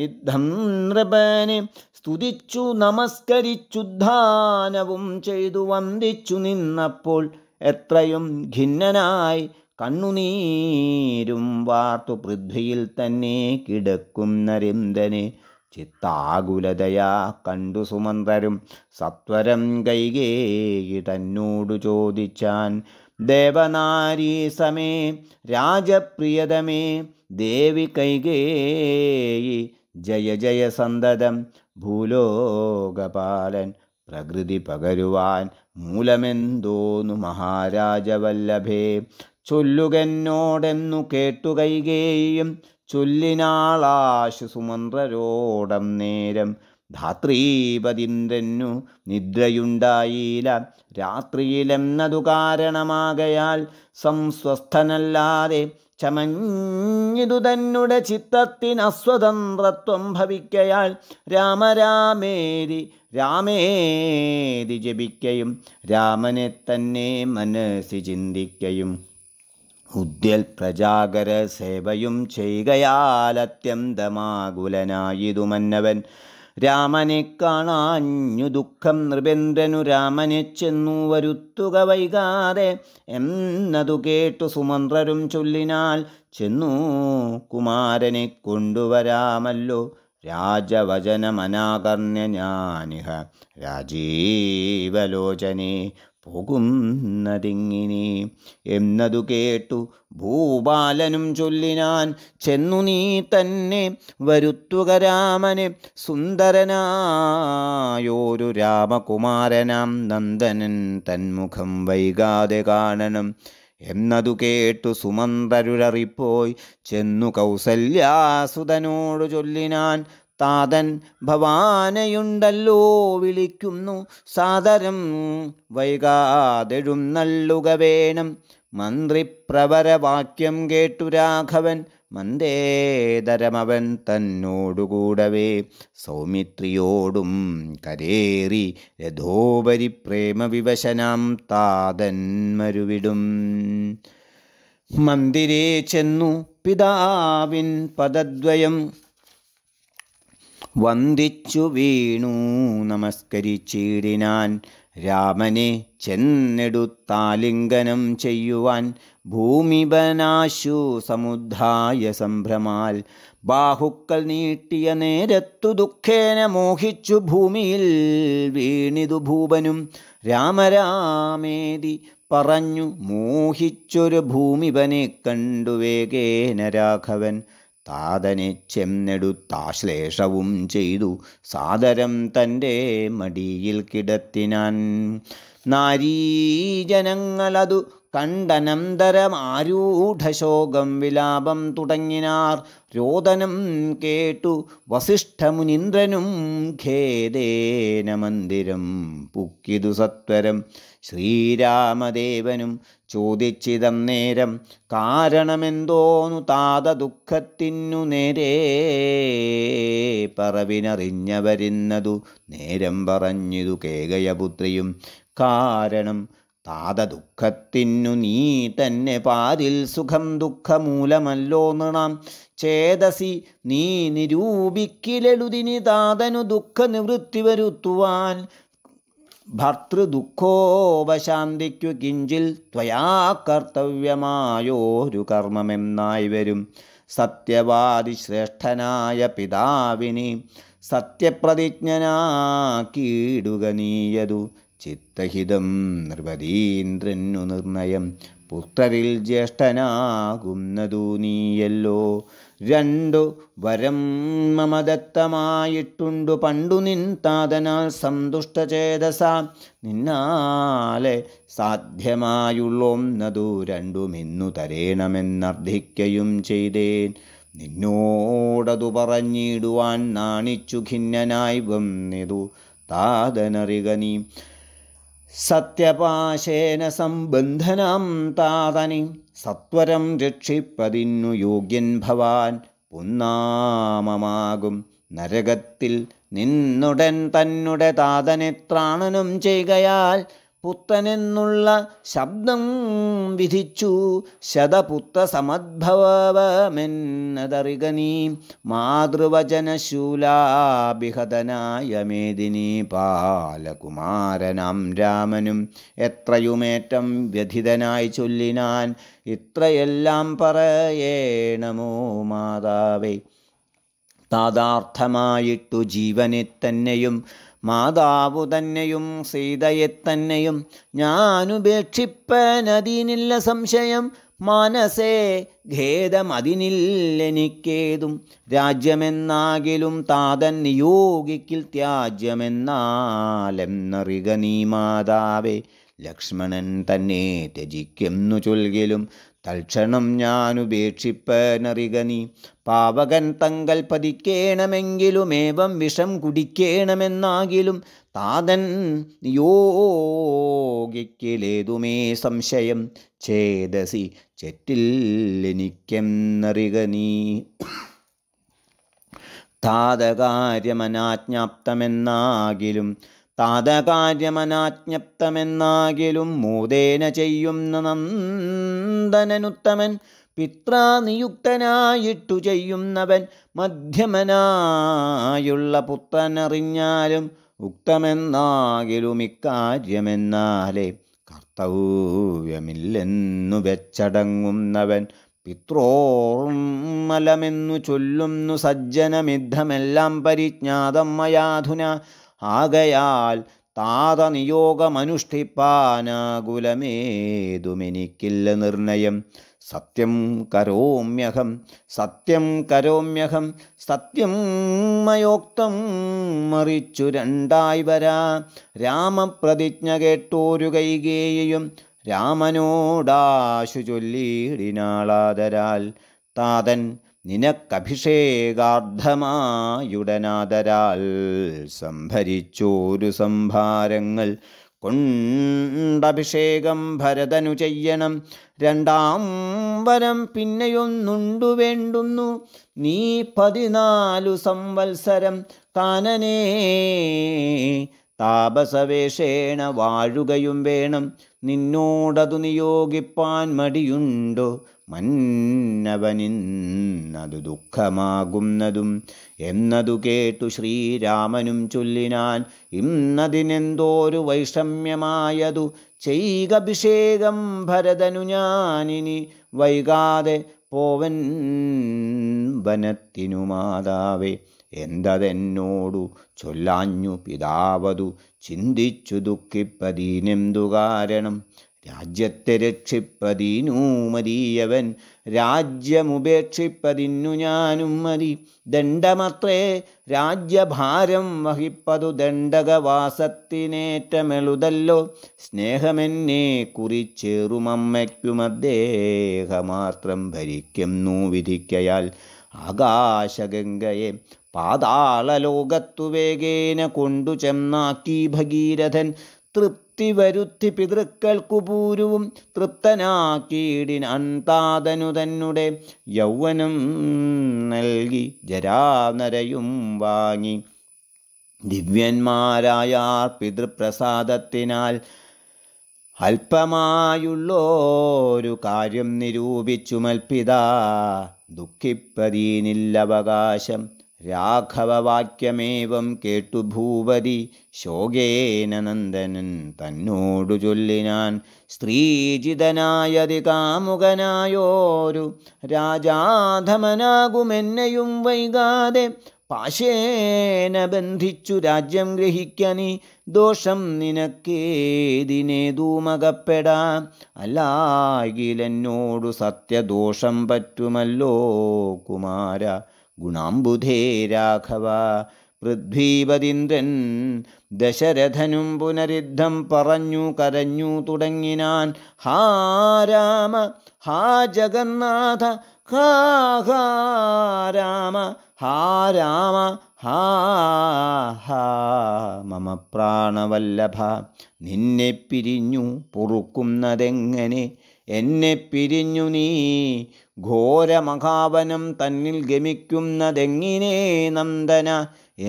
A: യുദ്ധം നൃപനെ സ്തുതിച്ചു നമസ്കരിച്ചുദ്ധാനവും ചെയ്തു വന്ദിച്ചു നിന്നപ്പോൾ എത്രയും ഖിന്നനായി കണ്ണുനീരും വാർത്തു പൃഥ്വിയിൽ തന്നെ കിടക്കും നരിന്ദനെ ചിത്താകുലതയാ കണ്ടു സുമന്ത്രരും സത്വരം കൈകേയി തന്നോടു ചോദിച്ചാൻ ദേവനാരീ സമേ രാജപ്രിയതമേ ദേവി കൈകേയി ജയ ജയ സന്തതം ഭൂലോകപാലൻ പ്രകൃതി പകരുവാൻ മൂലമെന്തോന്നു മഹാരാജവല്ലഭേ ചൊല്ലുകെന്നോടെന്നു കേട്ടു കൈകേയും ചൊല്ലിനാളാശു സുമന്ത്രരോടം നേരം ധാത്രീപതിന്ദ്രനു നിദ്രയുണ്ടായില്ല രാത്രിയിലെന്നതു കാരണമാകയാൽ സംസ്വസ്ഥനല്ലാതെ ചമഞ്ഞിതു തന്നുടെ ചിത്തത്തിനസ്വതന്ത്രത്വം ഭവിക്കയാൽ രാമരാമേരി രാമേരി ജപിക്കയും രാമനെ തന്നെ മനസ്സി ചിന്തിക്കയും ഉദ്യൽ പ്രജാകര സേവയും ചെയ്യുകയാൽ അത്യന്തമാകുലനായിതുമന്നവൻ മന്നവൻ രാമനെ കാണാഞ്ഞു ദുഃഖം നൃപേന്ദ്രനു രാമനെ ചെന്നു വരുത്തുക വൈകാതെ എന്നതു കേട്ടു സുമന്ത്രരും ചൊല്ലിനാൽ ചെന്നു കുമാരനെ കൊണ്ടുവരാമല്ലോ രാജവചനമനാകർണ്യ ഞാനിഹ രാജീവലോചനേ പോകുന്നതിങ്ങിനെ എന്നതു കേട്ടു ഭൂപാലനും ചൊല്ലിനാൻ ചെന്നു നീ തന്നെ വരുത്തുക രാമനെ സുന്ദരനായോരു രാമകുമാരനാം നന്ദനൻ തന്മുഖം വൈകാതെ കാണണം എന്നതു കേട്ടു സുമന്തരുരറിപ്പോയി ചെന്നു കൗസല്യാസുതനോടു ചൊല്ലിനാൻ താതൻ ഭവാനയുണ്ടല്ലോ വിളിക്കുന്നു സാദരം വൈകാതെഴുന്നള്ളുക വേണം മന്ത്രിപ്രവരവാക്യം കേട്ടു രാഘവൻ മന്ദേതരമവൻ തന്നോടുകൂടവേ സൗമിത്രിയോടും കരേറി രഥോപരി പ്രേമവിവശനാം താതൻ മരുവിടും മന്ദിരേ ചെന്നു പിതാവിൻ പദദ്വയം വന്ദിച്ചു വീണു നമസ്കരിച്ചിടിനാൻ രാമനെ ചെന്നെടുത്താലിംഗനം ചെയ്യുവാൻ ഭൂമിപനാശു സമുദ്ധായ സംഭ്രമാൽ ബാഹുക്കൾ നീട്ടിയ നേരത്തു ദുഃഖേന മോഹിച്ചു ഭൂമിയിൽ വീണിതു ഭൂപനും രാമരാമേതി പറഞ്ഞു മോഹിച്ചൊരു ഭൂമിപനെ കണ്ടുവേകേന രാഘവൻ താതനെ ചെന്നെടുത്താശ്ലേഷവും ചെയ്തു സാദരം തൻ്റെ മടിയിൽ കിടത്തിനാൻ നാരീജനങ്ങളതു കണ്ടനന്തരം ആരൂഢശോകം വിലാപം തുടങ്ങിനാർ രോദനം കേട്ടു വസിഷ്ഠമുനീന്ദ്രനും ഖേദേന മന്ദിരം പുക്കിതു സത്വരം ശ്രീരാമദേവനും ചോദിച്ചിതം നേരം കാരണമെന്തോന്നു താത ദുഃഖത്തിനു നേരേ പറവിനറിഞ്ഞവരിന്നതു നേരം പറഞ്ഞിതു കേകയപുത്രിയും കാരണം താത ദുഃഖത്തിനു നീ തന്നെ പാരിൽ സുഖം ദുഃഖമൂലമല്ലോ നിണാം ചേതസി നീ നിരൂപിക്കിലെഴുതിനി താതനു ദുഃഖ നിവൃത്തി വരുത്തുവാൻ ഭർത്തൃദുഃഖോപശാന്തിക്കു കിഞ്ചിൽ ത്വയാ കർത്തവ്യമായോരു കർമ്മമെന്നായി വരും സത്യവാദി ശ്രേഷ്ഠനായ പിതാവിനെ സത്യപ്രതിജ്ഞനാക്കിയിടുക നീയതു ചിത്തഹിതം നിർവതീന്ദ്രനു നിർണയം പുത്രരിൽ ജ്യേഷ്ഠനാകുന്നതു നീയല്ലോ രണ്ടു വരം മമദത്തമായിട്ടുണ്ടു പണ്ടു നിൻ താതനാൽ സന്തുഷ്ടചേതസ നിന്നാലെ സാധ്യമായുള്ളൊന്നതു രണ്ടുമിന്നു തരേണമെന്നർദ്ധിക്കയും ചെയ്തേൻ നിന്നോടതു പറഞ്ഞിടുവാൻ നാണിച്ചു ഖിന്നനായി വന്നിതു താതനറിക നീ സത്യപാശേന സംബന്ധനം താതനി സത്വരം രക്ഷിപ്പതിന്നു യോഗ്യൻ ഭവാൻ പുന്നാമമാകും നരകത്തിൽ നിന്നുടൻ തന്നുടെ താതനെ ത്രാണനും ചെയ്യുകയാൽ പുത്തനെന്നുള്ള ശബ്ദം വിധിച്ചു ശതപുത്ത സമദ്ഭവമെന്നതറിക മാതൃവചനശൂലാഭിഹതനായ മേദിനി പാലകുമാരനാം രാമനും എത്രയുമേറ്റം വ്യഥിതനായി ചൊല്ലിനാൻ ഇത്രയെല്ലാം പറയേണമോ മാതാവേ താതാർത്ഥമായിട്ടു ജീവനെ തന്നെയും മാതാവു തന്നെയും സീതയെ തന്നെയും ഞാനുപേക്ഷിപ്പനതിനില്ല സംശയം മനസ്സേ ഖേദമതിനില്ലെനിക്കേതും രാജ്യമെന്നാകിലും താതൻ നിയോഗിക്കിൽ ത്യാജ്യമെന്നാലെന്നറിക നീ മാതാവേ ലക്ഷ്മണൻ തന്നെ ത്യജിക്കുന്നു ചൊൽകിലും തൽക്ഷണം ഞാൻ നീ പാവകൻ തങ്കൽ പതിക്കേണമെങ്കിലുമേവം വിഷം കുടിക്കേണമെന്നാകിലും താതൻ യോഗിക്കലേതുമേ സംശയം ചേതസി ചെറ്റിൽ എനിക്കെന്നറിക നീ താതകാര്യമനാജ്ഞാപ്തമെന്നാകിലും താതകാര്യമനാജ്ഞപ്തമെന്നാകിലും മൂതേന ചെയ്യുന്ന നന്ദനനുത്തമൻ പിത്രാനിയുക്തനായിട്ടു ചെയ്യുന്നവൻ മധ്യമനായുള്ള പുത്രനറിഞ്ഞാലും ഉക്തമെന്നാകിലും ഇക്കാര്യമെന്നാലേ കർത്തവ്യമില്ലെന്നു വെച്ചടങ്ങുന്നവൻ പിത്രോർമലമെന്നു ചൊല്ലുന്നു സജ്ജനമിദ്ധമെല്ലാം പരിജ്ഞാതം മയാധുന ആകയാൽ താതനിയോഗമനുഷ്ഠിപ്പാനാകുലമേതുമെനിക്കില്ല നിർണയം സത്യം കരോമ്യഹം സത്യം കരോമ്യഹം സത്യം മയോക്തം മറിച്ചു രണ്ടായി വരാ രാമപ്രതിജ്ഞ കേട്ടോരു കൈകേയും രാമനോടാശു ചൊല്ലിയിടിനാളാതരാൽ താതൻ നിനക്കഭിഷേകാർദ്ധമായുടനാദരാൽ സംഭരിച്ചോരു സംഭാരങ്ങൾ കൊണ്ടഭിഷേകം ഭരതനു ചെയ്യണം രണ്ടാം വരം പിന്നെയൊന്നുണ്ടു വേണ്ടുന്നു നീ പതിനാലു സംവത്സരം കാനനേ താപസവേഷേണ വാഴുകയും വേണം നിന്നോടതു നിയോഗിപ്പാൻ മടിയുണ്ടോ മന്നവനിന്നതു ദുഃഖമാകുന്നതും എന്നതു കേട്ടു ശ്രീരാമനും ചൊല്ലിനാൻ ഇന്നതിനെന്തോരു വൈഷമ്യമായതു ചെയ്കഭിഷേകം ഭരതനു ഞാനിനി വൈകാതെ പോവൻ വനത്തിനു മാതാവേ എന്തതെന്നോടു ചൊല്ലാഞ്ഞു പിതാവതു ചിന്തിച്ചു ദുഃഖിപ്പതിനെന്തു കാരണം രാജ്യത്തെ രക്ഷിപ്പതിനൂ മതിയവൻ രാജ്യമുപേക്ഷിപ്പതിന്നു ഞാനും മതി ദണ്ഡമത്രേ രാജ്യഭാരം വഹിപ്പതു ദണ്ഡകവാസത്തിനേറ്റമെളുതല്ലോ സ്നേഹമെന്നെ കുറിച്ചേറുമമ്മയ്ക്കും അദ്ദേഹമാത്രം ഭരിക്കുന്നു വിധിക്കയാൽ ആകാശഗംഗയെ പാതാളലോകത്തു വേഗേന കൊണ്ടു ചെന്നാക്കി ഭഗീരഥൻ തൃപ്തി തൃപ്തി വരുത്തി പിതൃക്കൾക്കു പൂരുവും തൃപ്തനാക്കീടിൻ അന്താതനു തന്നെ യൗവനം നൽകി ജരാനരയും വാങ്ങി ദിവ്യന്മാരായ പിതൃപ്രസാദത്തിനാൽ അല്പമായുള്ളൊരു കാര്യം നിരൂപിച്ചുമൽപിത ദുഃഖിപ്പതീനില്ലവകാശം രാഘവവാക്യമേവം കേട്ടു ഭൂപതി ശോകേന നന്ദനൻ തന്നോടു ചൊല്ലിനാൻ സ്ത്രീജിതനായതി കാമുകനായോരു രാജാധമനാകുമെന്നെയും വൈകാതെ പാശേന ബന്ധിച്ചു രാജ്യം ഗ്രഹിക്കനി ദോഷം നിനക്കേതിനെ ദൂമകപ്പെടാ അല്ലാകിലെന്നോടു സത്യദോഷം പറ്റുമല്ലോ കുമാര ഗുണാംബുധേരാഘവ രാഘവ പൃഥ്വീപതിന്ദ്രൻ ദശരഥനും പുനരുദ്ധം പറഞ്ഞു കരഞ്ഞു തുടങ്ങിനാൻ ഹാരാമ ഹാ ജഗന്നാഥ ഹാ ഹാരാമ ഹാ മമ പ്രാണവല്ലഭ നിന്നെ പിരിഞ്ഞു പൊറുക്കുന്നതെങ്ങനെ എന്നെ പിരിഞ്ഞു നീ ഘോരമഹാവനം തന്നിൽ ഗമിക്കുന്നതെങ്ങിനെ നന്ദന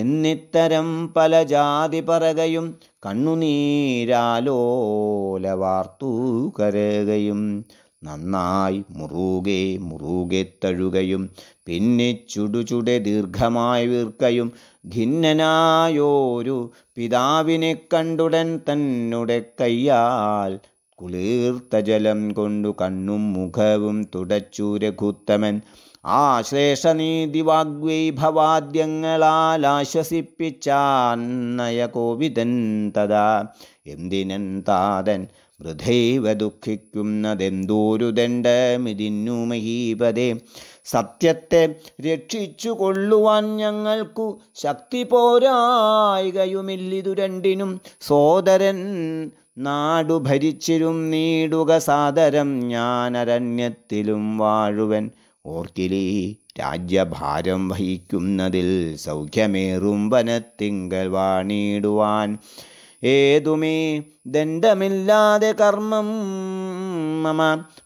A: എന്നിത്തരം പല ജാതി പറകയും കണ്ണുനീരാലോല വാർത്തു കരകയും നന്നായി മുറുകെ മുറുകെ തഴുകയും പിന്നെ ചുടുചുടെ ദീർഘമായി വീർക്കയും ഖിന്നനായോരു പിതാവിനെ കണ്ടുടൻ തന്നുടെ കയ്യാൽ കുളീർത്ത ജലം കൊണ്ടു കണ്ണും മുഖവും തുടച്ചു രഘുത്തമൻ ആ ശ്രേഷനീതി വാഗ്വൈഭവാദ്യങ്ങളാൽ ആശ്വസിപ്പിച്ചാന്നയ കോവിതൻ തഥാ എന്തിനൻ താതൻ വൃഥൈവ ദുഃഖിക്കുന്നതെന്തോരു ദണ്ഡമിതിന്നു മഹീപതേ സത്യത്തെ രക്ഷിച്ചു കൊള്ളുവാൻ ഞങ്ങൾക്കു ശക്തി പോരായികയുമില്ലിതു രണ്ടിനും സോദരൻ നാടു ഭരിച്ചിരും നീടുക സാദരം ഞാനരണ്യത്തിലും വാഴുവൻ ഓർക്കിലി രാജ്യഭാരം വഹിക്കുന്നതിൽ സൗഖ്യമേറും വനത്തിങ്കൽ വാണിടുവാൻ ഏതുമേ ദണ്ഡമില്ലാതെ കർമ്മം മമ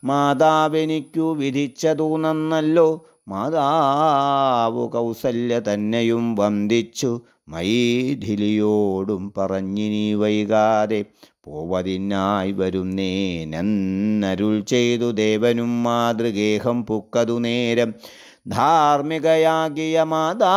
A: മാതാവെനിക്കു വിധിച്ചതു നന്നല്ലോ മാതാവു കൗസല്യ തന്നെയും വന്ദിച്ചു മൈഥിലിയോടും പറഞ്ഞിനി വൈകാതെ പോവതിനായി വരുന്നേനെന്നരുൾ ചെയ്തു ദേവനും മാതൃഗേഹം പുക്കതു നേരം ധാർമ്മികയാകിയ മാതാ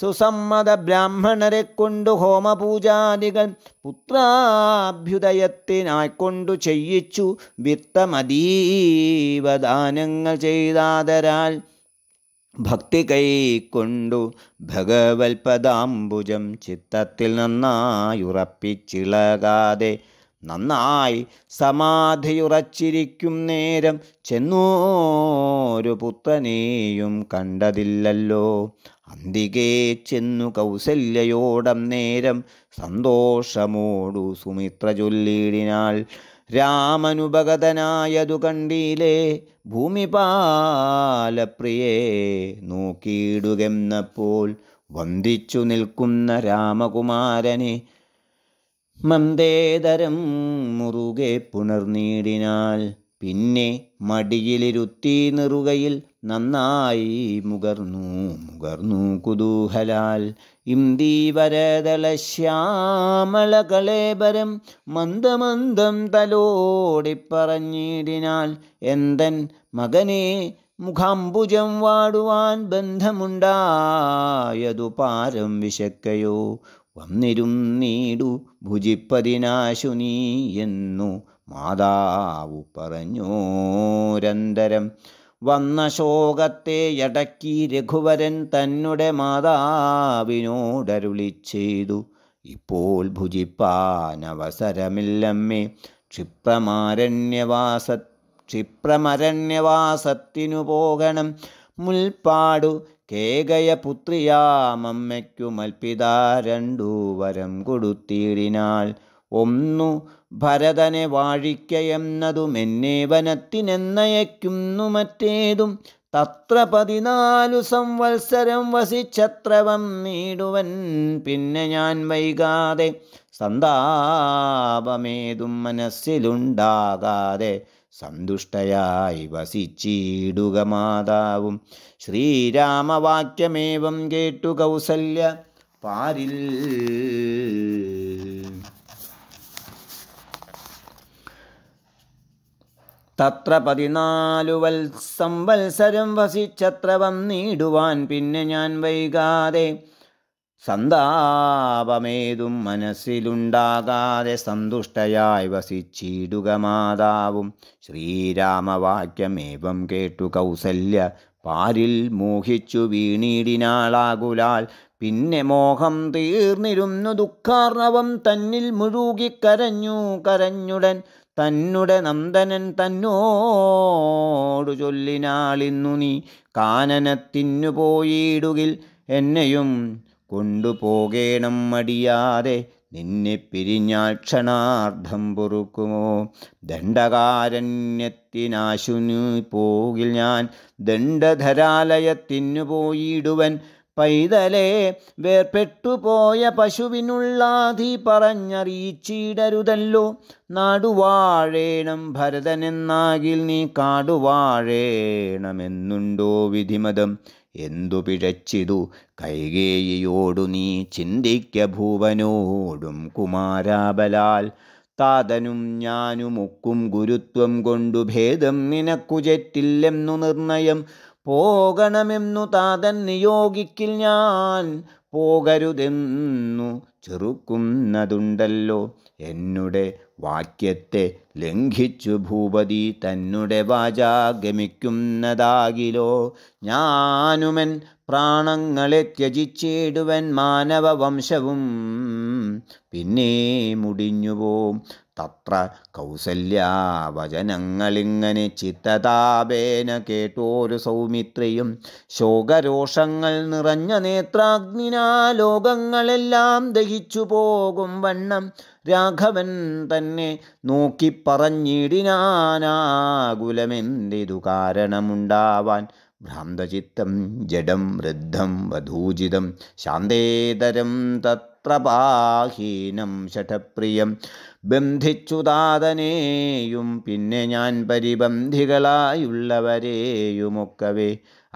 A: സുസമ്മത ബ്രാഹ്മണരെ കൊണ്ടു ഹോമപൂജാദികൾ പുത്രാഭ്യുദയത്തിനായിക്കൊണ്ടു ചെയ്യിച്ചു വിത്തമതീവദാനങ്ങൾ ചെയ്താതരാൽ ഭക്തി കൈക്കൊണ്ടു ഭഗവൽപദാംബുജം ചിത്തത്തിൽ നന്നായുറപ്പിച്ചിളകാതെ നന്നായി സമാധിയുറച്ചിരിക്കും നേരം ചെന്നോരു പുത്രനെയും കണ്ടതില്ലല്ലോ അന്തികേ ചെന്നു കൗസല്യയോടം നേരം സന്തോഷമോടു സുമിത്ര ചൊല്ലിയിടിനാൾ രാമനുപഗതനായതു കണ്ടീലേ ഭൂമിപാലപ്രിയേ നോക്കിയിടുകെന്നപ്പോൾ വന്ദിച്ചു നിൽക്കുന്ന രാമകുമാരനെ മന്ദേതരം മുറുകെ പുണർനീടിനാൽ പിന്നെ മടിയിലിരുത്തി നിറുകയിൽ നന്നായി മുകർന്നു മുകർന്നു കുതൂഹലാൽ ഇന്ദീവരതളശ്യാമളകളേബരം മന്ദമന്ദം തലോടിപ്പറഞ്ഞിടിനാൽ എന്തൻ മകനെ മുഖാംബുജം വാടുവാൻ ബന്ധമുണ്ടായതു പാരം വിശക്കയോ വന്നിരും നീടു ഭുജിപ്പതിനാശു നീ എന്നു മാതാവു പറഞ്ഞോരന്തരം വന്ന ശോകത്തെ യടക്കി രഘുവരൻ തന്നെ മാതാവിനോടരുളി ചെയ്തു ഇപ്പോൾ ഭുജിപ്പാൻ അവസരമില്ലമ്മേ ക്ഷിപ്രമാരണ്യവാസ ക്ഷിപ്രമരണ്യവാസത്തിനു പോകണം മുൽപ്പാടു കേകയപുത്രിയാമമ്മയ്ക്കു മൽപിത രണ്ടു വരം കൊടുത്തിരിനാൾ ഒന്നു ഭരതനെ വാഴിക്കയെന്നതുമെന്നെ വനത്തിനെന്നയക്കുന്നു മറ്റേതും തത്ര പതിനാലു സംവത്സരം വസിച്ചത്രവം നീടുവൻ പിന്നെ ഞാൻ വൈകാതെ സന്താപമേതും മനസ്സിലുണ്ടാകാതെ സന്തുഷ്ടയായി വസിച്ചിടുക മാതാവും ശ്രീരാമവാക്യമേവം കേട്ടു കൗസല്യ പാരിൽ തത്ര പതിനാലു വത്സം വത്സരം വസിച്ചത്ര വന്നിടുവാൻ പിന്നെ ഞാൻ വൈകാതെ സന്താപമേതും മനസ്സിലുണ്ടാകാതെ സന്തുഷ്ടയായി വസിച്ചിടുക മാതാവും ശ്രീരാമവാക്യമേവം കേട്ടു കൗസല്യ പാരിൽ മോഹിച്ചു വീണീടിനാളാകുലാൽ പിന്നെ മോഹം തീർന്നിരുന്നു ദുഃഖാർണവം തന്നിൽ മുഴുകി കരഞ്ഞു കരഞ്ഞുടൻ തന്നുടെ നന്ദനൻ തന്നോടു ചൊല്ലിനാളിന്നു നീ കാനനത്തിന്നു പോയിടുകിൽ എന്നെയും കൊണ്ടുപോകേണം മടിയാതെ നിന്നെ പിരിഞ്ഞാൽ ക്ഷണാർത്ഥം പൊറുക്കുമോ ദണ്ഡകാരണ്യത്തിനാശുനു പോകിൽ ഞാൻ ദണ്ഡധരാലയത്തിന്നു പോയിടുവൻ പൈതലേ വേർപെട്ടുപോയ പശുവിനുള്ളാധി പറഞ്ഞറിയിച്ചിടരുതല്ലോ നാടുവാഴേണം ഭരതനെന്നാകിൽ നീ കാടുവാഴേണമെന്നുണ്ടോ വിധിമതം എന്തു പിഴച്ചിതു കൈകേയിയോടു നീ ചിന്തിക്ക ഭൂവനോടും കുമാരാബലാൽ താതനും ഞാനുമൊക്കും ഗുരുത്വം കൊണ്ടു ഭേദം നിനക്കുചെറ്റില്ലെന്നു നിർണയം പോകണമെന്നു താതൻ നിയോഗിക്കിൽ ഞാൻ പോകരുതെന്നു ചെറുക്കുന്നതുണ്ടല്ലോ എന്നുടെ വാക്യത്തെ ലംഘിച്ചു ഭൂപതി തന്നെ വാചാഗമിക്കുന്നതാകിലോ ഞാനുമൻ പ്രാണങ്ങളെ ത്യജിച്ചിടുവൻ മാനവവംശവും പിന്നെ മുടിഞ്ഞുപോം തത്ര കൗസല്യാവചനങ്ങളിങ്ങനെ ചിത്തതാപേന കേട്ടോരു സൗമിത്രയും ശോകരോഷങ്ങൾ നിറഞ്ഞ നേത്രാഗ്നിനാ ലോകങ്ങളെല്ലാം ദഹിച്ചു പോകും വണ്ണം രാഘവൻ തന്നെ നോക്കിപ്പറഞ്ഞിടിനാനാകുലമെന്തിതു കാരണമുണ്ടാവാൻ ഭ്രാന്തചിത്തം ജഡം വൃദ്ധം വധൂചിതം ശാന്തേതരം തത്ര പാഹീനം ശഠപ്രിയം ബന്ധിച്ചു പിന്നെ ഞാൻ പരിബന്ധികളായുള്ളവരെയുമൊക്കവേ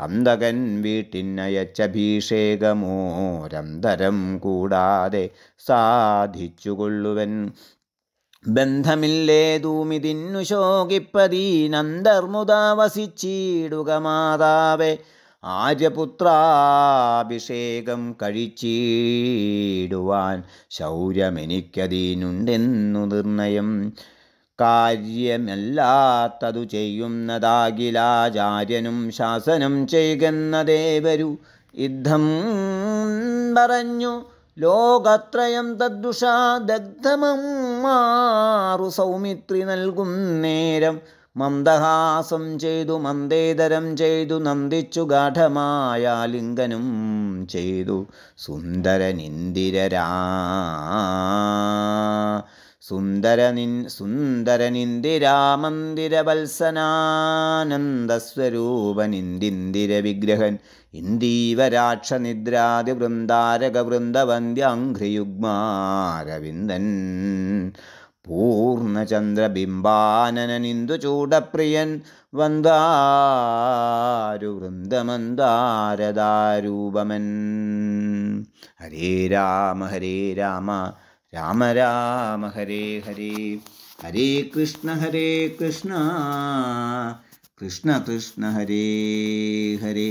A: അന്തകൻ വീട്ടിനയച്ച ഭീഷേകമോരന്തരം കൂടാതെ സാധിച്ചുകൊള്ളുവൻ ബന്ധമില്ലേതൂമിതിന്നു ശോകിപ്പതീനന്തർമുദാവസിച്ചിടുക മാതാവേ ആര്യപുത്രാഭിഷേകം കഴിച്ചിടുവാൻ ശൗര്യമെനിക്കതീനുണ്ടെന്നു നിർണയം കാര്യമല്ലാത്തതു ചെയ്യുന്നതാകിലാചാര്യനും ശാസനം ചെയ്യുന്ന ദേവരു യുദ്ധം പറഞ്ഞു ലോകത്രയം തദ്ദുഷാദഗ്ധമം മാറു സൗമിത്രി നൽകും നേരം മന്ദഹാസം ചെയ്തു മന്ദേതരം ചെയ്തു നന്ദിച്ചു ലിംഗനും ചെയ്തു സുന്ദരനിന്ദിരരാ സുന്ദരനിൻ സുന്ദരനിന്ദിരാമന്ദിരവത്സനാനന്ദസ്വരൂപനിന്ദിന്ദിരവിഗ്രഹൻ ഇന്ദീവരാക്ഷനിദ്രാതിവൃന്ദാരകവൃന്ദവന്ദ്യാഘ്രിയുഗ്മാരവിന്ദൻ പൂർണ്ണചന്ദ്രബിംബാനനനിന്ദുചൂടപ്രിയൻ വന്ദാരുവൃന്ദമന്ദാരദാരൂപമൻ ഹരേ രാമ ഹരേ രാമ രാമ രാമ ഹരേ ഹരേ ഹരേ കൃഷ്ണ ഹരേ കൃഷ്ണ കൃഷ്ണ കൃഷ്ണ ഹരേ ഹരേ